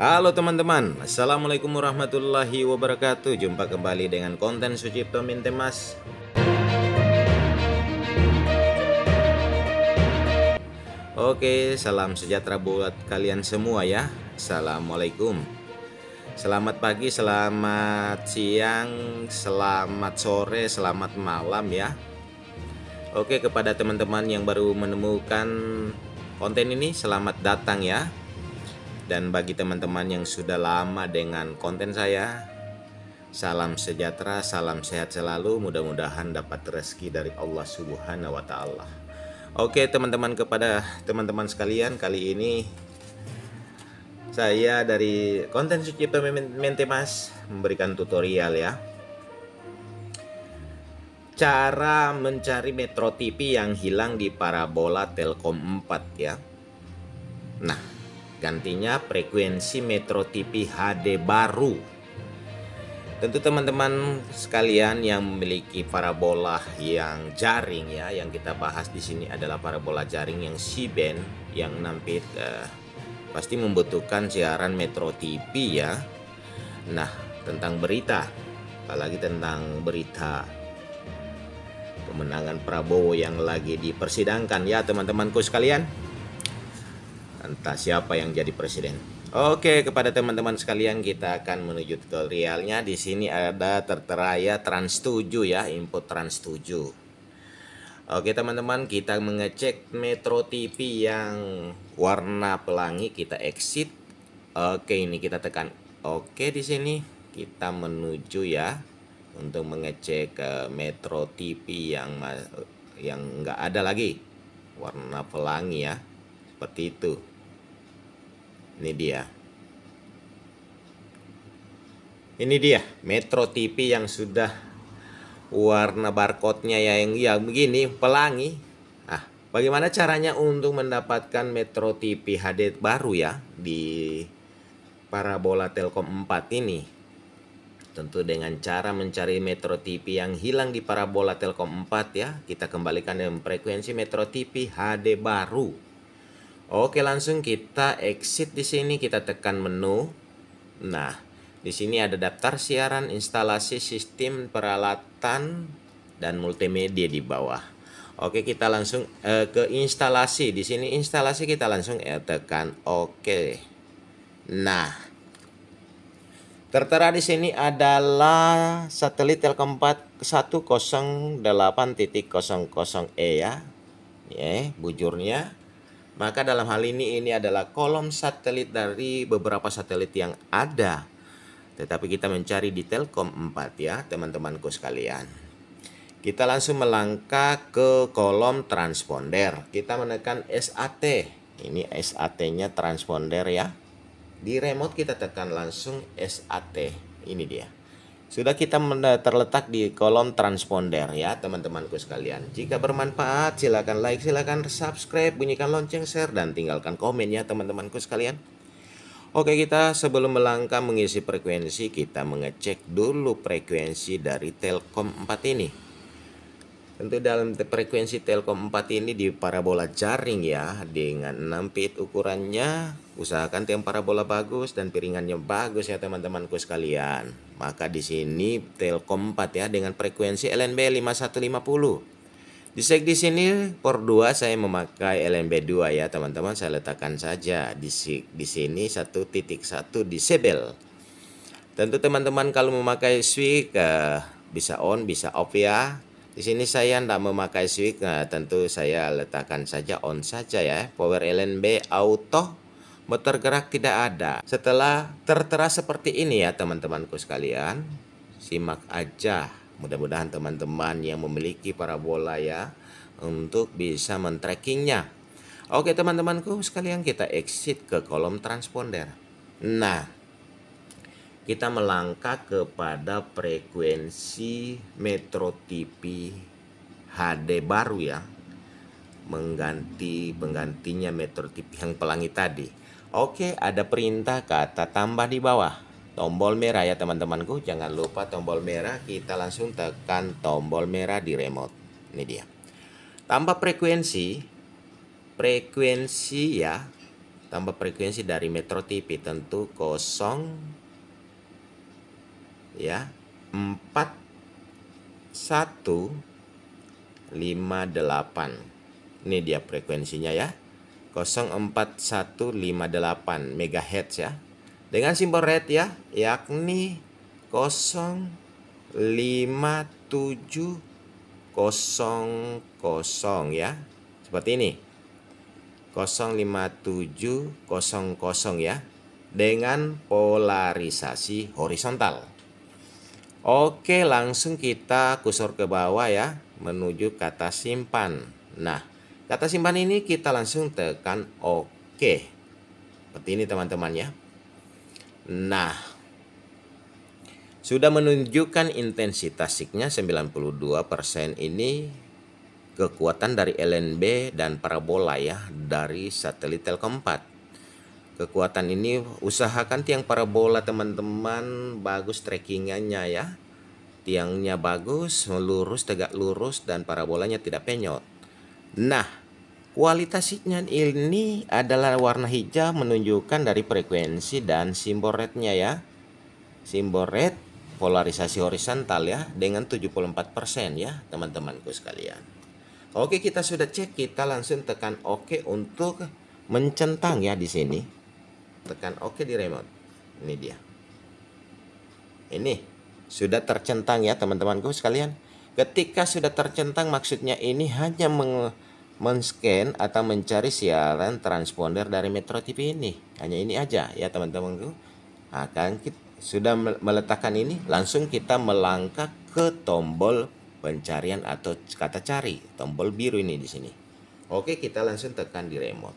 Halo teman-teman, Assalamualaikum warahmatullahi wabarakatuh Jumpa kembali dengan konten Sucipto Mintemas Oke, salam sejahtera buat kalian semua ya Assalamualaikum Selamat pagi, selamat siang, selamat sore, selamat malam ya Oke, kepada teman-teman yang baru menemukan konten ini, selamat datang ya dan bagi teman-teman yang sudah lama dengan konten saya, salam sejahtera, salam sehat selalu, mudah-mudahan dapat rezeki dari Allah Subhanahu wa taala. Oke, teman-teman kepada teman-teman sekalian, kali ini saya dari konten suci Sucipto Mentemas memberikan tutorial ya cara mencari Metro TV yang hilang di parabola Telkom 4 ya. Nah, gantinya frekuensi Metro TV HD baru. Tentu teman-teman sekalian yang memiliki parabola yang jaring ya, yang kita bahas di sini adalah parabola jaring yang C-band yang nampit eh, pasti membutuhkan siaran Metro TV ya. Nah, tentang berita, apalagi tentang berita pemenangan Prabowo yang lagi dipersidangkan ya teman-temanku sekalian entah siapa yang jadi presiden. Oke, kepada teman-teman sekalian kita akan menuju tutorialnya. Di sini ada tertera ya trans 7 ya, input trans 7. Oke, teman-teman, kita mengecek Metro TV yang warna pelangi, kita exit. Oke, ini kita tekan oke di sini. Kita menuju ya untuk mengecek ke Metro TV yang yang enggak ada lagi warna pelangi ya. Seperti itu. Ini dia. Ini dia Metro TV yang sudah warna barcode-nya ya yang ya begini pelangi. Ah, bagaimana caranya untuk mendapatkan Metro TV HD baru ya di parabola Telkom 4 ini? Tentu dengan cara mencari Metro TV yang hilang di parabola Telkom 4 ya. Kita kembalikan dengan frekuensi Metro TV HD baru. Oke, langsung kita exit di sini, kita tekan menu. Nah, di sini ada daftar siaran, instalasi sistem peralatan dan multimedia di bawah. Oke, kita langsung eh, ke instalasi. Di sini instalasi kita langsung eh, tekan oke. Nah, Tertera di sini adalah satelit Telkom 410800 e ya. Ya, bujurnya. Maka dalam hal ini ini adalah kolom satelit dari beberapa satelit yang ada. Tetapi kita mencari di Telkom 4 ya teman-temanku sekalian. Kita langsung melangkah ke kolom transponder. Kita menekan SAT. Ini SAT-nya transponder ya. Di remote kita tekan langsung SAT. Ini dia. Sudah kita terletak di kolom transponder ya teman-temanku sekalian. Jika bermanfaat silakan like, silakan subscribe, bunyikan lonceng, share dan tinggalkan komen ya teman-temanku sekalian. Oke kita sebelum melangkah mengisi frekuensi kita mengecek dulu frekuensi dari Telkom 4 ini. Tentu dalam frekuensi Telkom 4 ini di parabola jaring ya dengan 6 pit ukurannya usahakan tiang parabola bagus dan piringannya bagus ya teman-temanku sekalian. Maka di sini Telkom 4 ya dengan frekuensi LNB 5150. Di seg di sini por 2 saya memakai LNB 2 ya teman-teman saya letakkan saja di di sini 1.1 sebel Tentu teman-teman kalau memakai switch eh, bisa on bisa off ya di sini saya tidak memakai switch, nah, tentu saya letakkan saja on saja ya. Power LNB auto, motor gerak tidak ada. Setelah tertera seperti ini ya teman-temanku sekalian, simak aja. Mudah-mudahan teman-teman yang memiliki parabola ya untuk bisa men-trackingnya. Oke teman-temanku sekalian kita exit ke kolom transponder. Nah, kita melangkah kepada frekuensi Metro TV HD baru ya mengganti penggantinya Metro TV yang pelangi tadi Oke ada perintah kata tambah di bawah tombol merah ya teman-temanku jangan lupa tombol merah kita langsung tekan tombol merah di remote ini dia tambah frekuensi frekuensi ya tambah frekuensi dari Metro TV tentu kosong ya 4 1 5 8 ini dia frekuensinya ya 04158 MHz ya dengan simbol red ya yakni 05700 ya seperti ini 05700 ya dengan polarisasi horizontal Oke, langsung kita kursor ke bawah ya, menuju kata simpan. Nah, kata simpan ini kita langsung tekan Oke. Seperti ini teman-teman ya. Nah, sudah menunjukkan intensitas signya 92% ini kekuatan dari LNB dan parabola ya dari satelit Telkom 4 kekuatan ini usahakan tiang parabola teman-teman bagus trekkingannya ya tiangnya bagus lurus tegak lurus dan parabolanya tidak penyot nah kualitas ini adalah warna hijau menunjukkan dari frekuensi dan simbol rednya ya simbol red polarisasi horizontal ya dengan 74% ya teman-temanku sekalian oke kita sudah cek kita langsung tekan oke OK untuk mencentang ya di sini tekan OK di remote ini dia ini sudah tercentang ya teman-temanku sekalian ketika sudah tercentang maksudnya ini hanya meng men-scan atau mencari siaran transponder dari Metro TV ini hanya ini aja ya teman-temanku akan kita sudah meletakkan ini langsung kita melangkah ke tombol pencarian atau kata cari tombol biru ini di sini oke kita langsung tekan di remote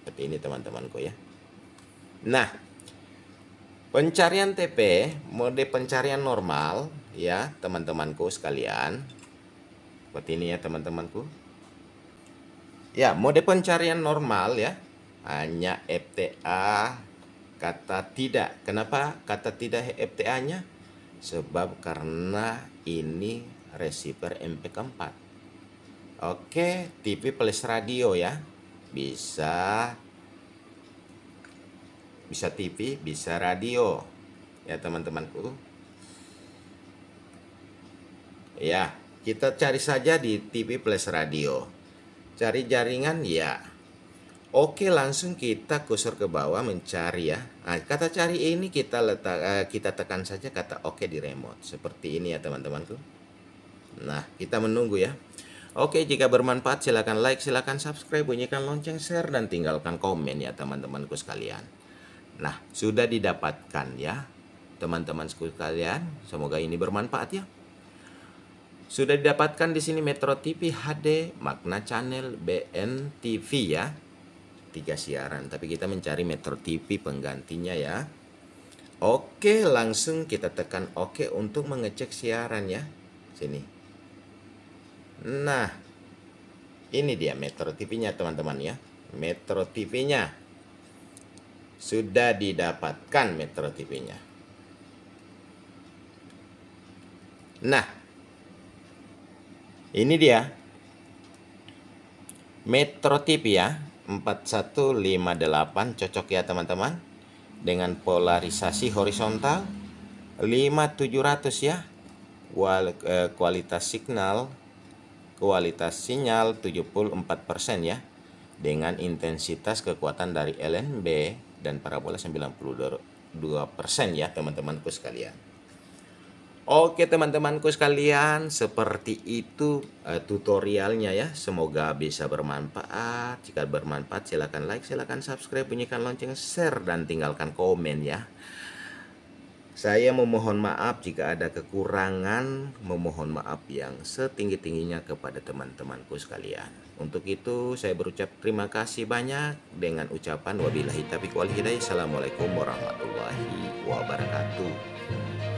seperti ini teman-temanku ya Nah, pencarian TP, mode pencarian normal ya, teman-temanku sekalian. Seperti ini ya, teman-temanku. Ya, mode pencarian normal ya. Hanya FTA kata tidak. Kenapa kata tidak FTA-nya? Sebab karena ini receiver MP 4 Oke, TV plus radio ya. Bisa bisa TV, bisa radio. Ya, teman-temanku. Ya, kita cari saja di TV plus radio. Cari jaringan ya. Oke, langsung kita kursor ke bawah mencari ya. Nah, kata cari ini kita letak eh, kita tekan saja kata oke di remote. Seperti ini ya, teman-temanku. Nah, kita menunggu ya. Oke, jika bermanfaat silakan like, silakan subscribe, bunyikan lonceng, share dan tinggalkan komen ya, teman-temanku sekalian. Nah, sudah didapatkan ya, teman-teman sekalian. Semoga ini bermanfaat ya. Sudah didapatkan di sini Metro TV HD, Magna Channel, BN TV ya. Tiga siaran, tapi kita mencari Metro TV penggantinya ya. Oke, langsung kita tekan oke untuk mengecek siaran ya. Sini. Nah, ini dia Metro TV-nya teman-teman ya. Metro TV-nya sudah didapatkan Metro TV-nya. Nah, ini dia Metro TV ya, 4158 cocok ya teman-teman dengan polarisasi horizontal 5700 ya. Eh, kualitas signal kualitas sinyal 74% ya dengan intensitas kekuatan dari LNB dan parabola 92% ya teman-temanku sekalian. Oke teman-temanku sekalian, seperti itu uh, tutorialnya ya. Semoga bisa bermanfaat. Jika bermanfaat silakan like, silakan subscribe, bunyikan lonceng, share dan tinggalkan komen ya. Saya memohon maaf jika ada kekurangan, memohon maaf yang setinggi-tingginya kepada teman-temanku sekalian. Untuk itu, saya berucap terima kasih banyak dengan ucapan wabillahi taufiq wal hidayah. Assalamualaikum warahmatullahi wabarakatuh.